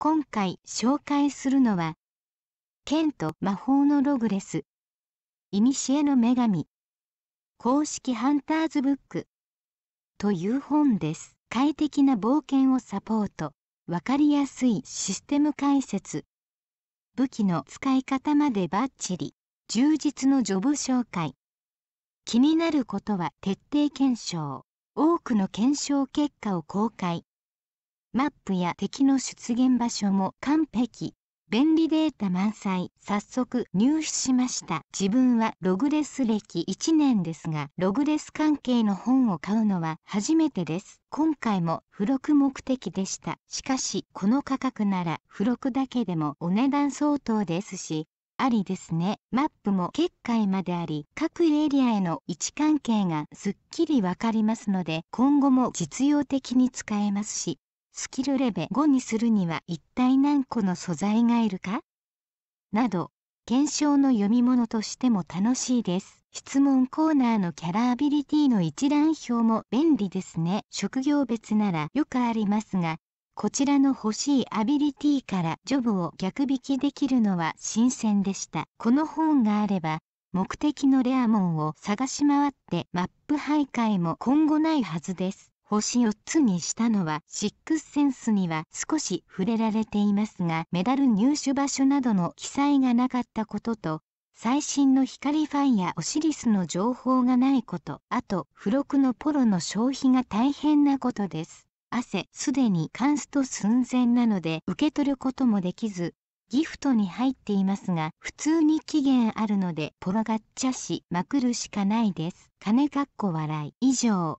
今回紹介するのは剣と魔法のログレス古の女神公式ハンターズブックという本です快適な冒険をサポート分かりやすいシステム解説武器の使い方までバッチリ充実のジョブ紹介気になることは徹底検証多くの検証結果を公開マップや敵の出現場所も完璧。便利データ満載。早速入手しました。自分はログレス歴1年ですが、ログレス関係の本を買うのは初めてです。今回も付録目的でした。しかし、この価格なら付録だけでもお値段相当ですし、ありですね。マップも結界まであり、各エリアへの位置関係がすっきりわかりますので、今後も実用的に使えますし、スキルレベ5にするには一体何個の素材がいるかなど検証の読み物としても楽しいです。質問コーナーのキャラアビリティの一覧表も便利ですね。職業別ならよくありますが、こちらの欲しいアビリティからジョブを逆引きできるのは新鮮でした。この本があれば、目的のレアモンを探し回ってマップ徘徊も今後ないはずです。星4つにしたのはシックスセンスには少し触れられていますがメダル入手場所などの記載がなかったことと最新の光ファンやオシリスの情報がないことあと付録のポロの消費が大変なことです汗すでにカンスト寸前なので受け取ることもできずギフトに入っていますが普通に期限あるのでポロガッチャしまくるしかないです金かっこ笑い以上